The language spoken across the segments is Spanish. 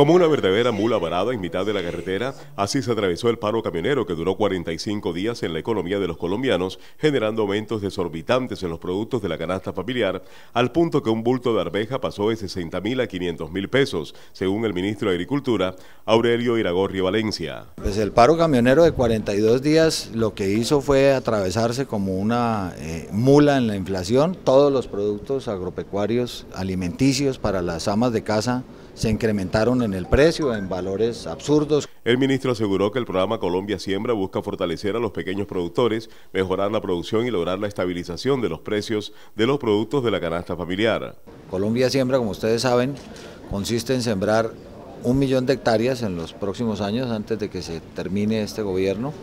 Como una verdadera mula varada en mitad de la carretera, así se atravesó el paro camionero que duró 45 días en la economía de los colombianos, generando aumentos desorbitantes en los productos de la canasta familiar, al punto que un bulto de arveja pasó de 60 mil a 500 mil pesos, según el ministro de Agricultura, Aurelio Iragorri Valencia. Pues el paro camionero de 42 días lo que hizo fue atravesarse como una eh, mula en la inflación, todos los productos agropecuarios alimenticios para las amas de casa se incrementaron en el precio, en valores absurdos. El ministro aseguró que el programa Colombia Siembra busca fortalecer a los pequeños productores, mejorar la producción y lograr la estabilización de los precios de los productos de la canasta familiar. Colombia Siembra, como ustedes saben, consiste en sembrar un millón de hectáreas en los próximos años antes de que se termine este gobierno,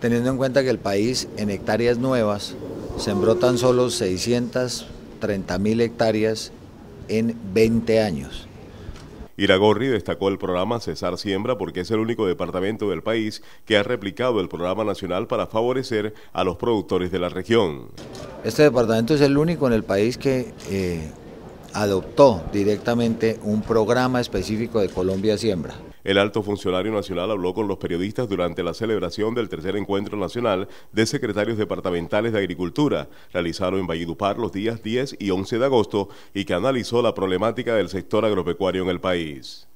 teniendo en cuenta que el país en hectáreas nuevas sembró tan solo 630 mil hectáreas en 20 años. Iragorri destacó el programa Cesar Siembra porque es el único departamento del país que ha replicado el programa nacional para favorecer a los productores de la región. Este departamento es el único en el país que eh, adoptó directamente un programa específico de Colombia Siembra. El alto funcionario nacional habló con los periodistas durante la celebración del tercer encuentro nacional de secretarios departamentales de Agricultura, realizado en Valledupar los días 10 y 11 de agosto, y que analizó la problemática del sector agropecuario en el país.